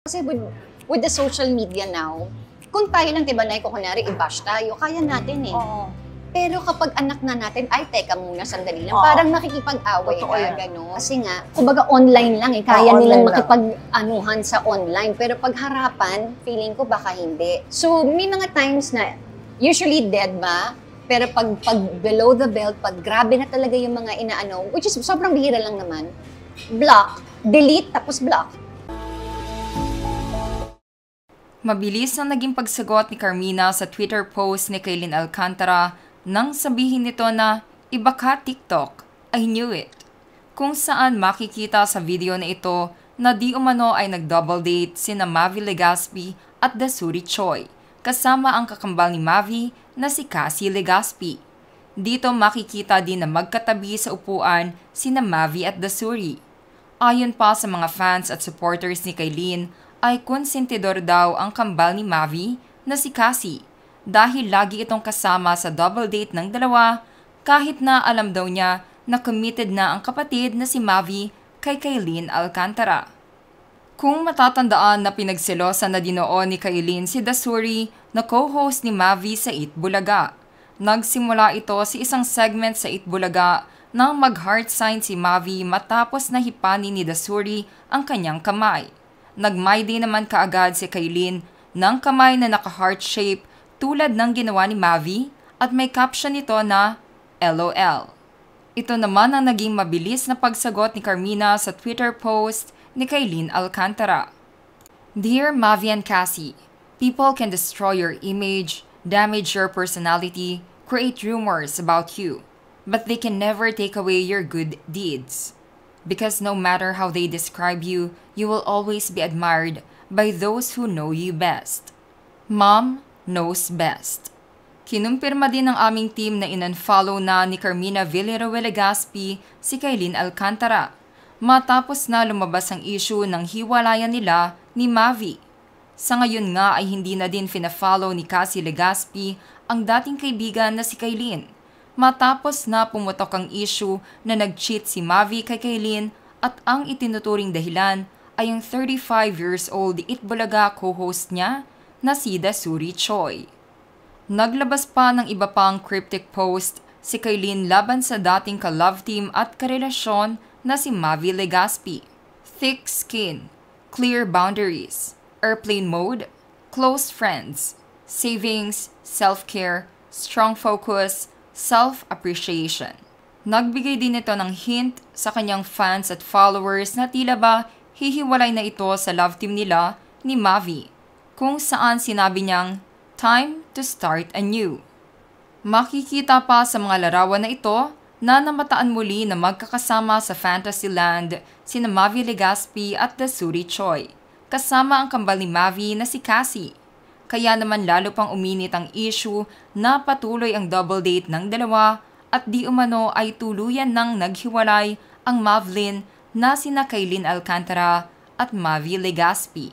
Kasi with, with the social media now, kung tayo lang, diba, Nay, kung kunwari, i-bash tayo, kaya natin eh. Oo. Pero kapag anak na natin, ay, teka muna, sandali lang. Oo. Parang nakikipag-away Totoo ka, yan. gano'n. Kasi nga, kumbaga online lang eh. Kaya Oo, nilang makipag-anuhan sa online. Pero pag harapan, feeling ko baka hindi. So, may mga times na, usually dead ba? Pero pag, pag below the belt, pag grabe na talaga yung mga inaano, which is sobrang bihira lang naman, block, delete, tapos block. Mabilis ang naging pagsagot ni Carmina sa Twitter post ni Kaylin Alcantara nang sabihin nito na iba ka TikTok, I knew it. Kung saan makikita sa video na ito na di umano ay nag-double date sina Mavi Legaspi at Dasuri Choi, kasama ang kakambal ni Mavi na si Cassie Legaspi. Dito makikita din na magkatabi sa upuan sina Mavi at Dasuri. Ayon pa sa mga fans at supporters ni Kaylin, ay konsentidor daw ang kambal ni Mavi na si Cassie dahil lagi itong kasama sa double date ng dalawa kahit na alam daw niya na committed na ang kapatid na si Mavi kay Kaylin Alcantara. Kung matatandaan na pinagselosan na dinoo ni Kaylin si Dasuri na co-host ni Mavi sa Eat Bulaga. Nagsimula ito sa isang segment sa Eat Bulaga nang mag-heart sign si Mavi matapos na hipani ni Dasuri ang kanyang kamay nagmayday naman kaagad si Kailin ng kamay na naka-heart shape tulad ng ginawa ni Mavi at may caption nito na LOL. Ito naman ang naging mabilis na pagsagot ni Carmina sa Twitter post ni Kailin Alcantara. Dear Mavi and Cassie, people can destroy your image, damage your personality, create rumors about you, but they can never take away your good deeds. Because no matter how they describe you, you will always be admired by those who know you best. Mom knows best. Kinumpirma din ng aming team na inunfollow na ni Carmina Villaruela Gaspi si Kailin Alcantara matapos na lumabas ang issue ng hiwalayan nila ni Mavi. Sa ngayon nga ay hindi na din fina-follow ni Cassie Legaspi ang dating kaibigan na si Kailin matapos na pumutok ang issue na nag-cheat si Mavi kay Kaylin at ang itinuturing dahilan ay ang 35 years old Itbulaga co-host niya na si Dasuri Choi. Naglabas pa ng iba pang cryptic post si Kaylin laban sa dating ka-love team at karelasyon na si Mavi Legaspi. Thick skin, clear boundaries, airplane mode, close friends, savings, self-care, strong focus, self-appreciation. Nagbigay din ito ng hint sa kanyang fans at followers na tila ba hihiwalay na ito sa love team nila ni Mavi, kung saan sinabi niyang, time to start anew. Makikita pa sa mga larawan na ito na namataan muli na magkakasama sa fantasy land sina Mavi Legaspi at Dasuri Choi, kasama ang kambal ni Mavi na si Cassie kaya naman lalo pang uminit ang issue na patuloy ang double date ng dalawa at di umano ay tuluyan nang naghiwalay ang Mavlin na sina Kaylin Alcantara at Mavi Legaspi.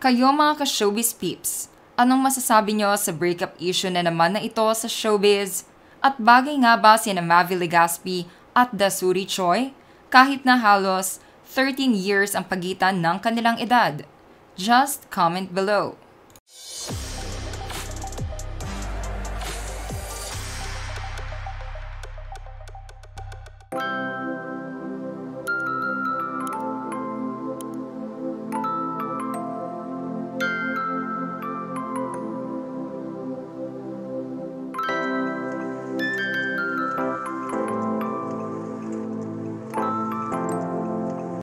Kayo mga ka-showbiz peeps, anong masasabi nyo sa breakup issue na naman na ito sa showbiz? At bagay nga ba sina Mavi Legaspi at Dasuri Choi? Kahit na halos 13 years ang pagitan ng kanilang edad? Just comment below.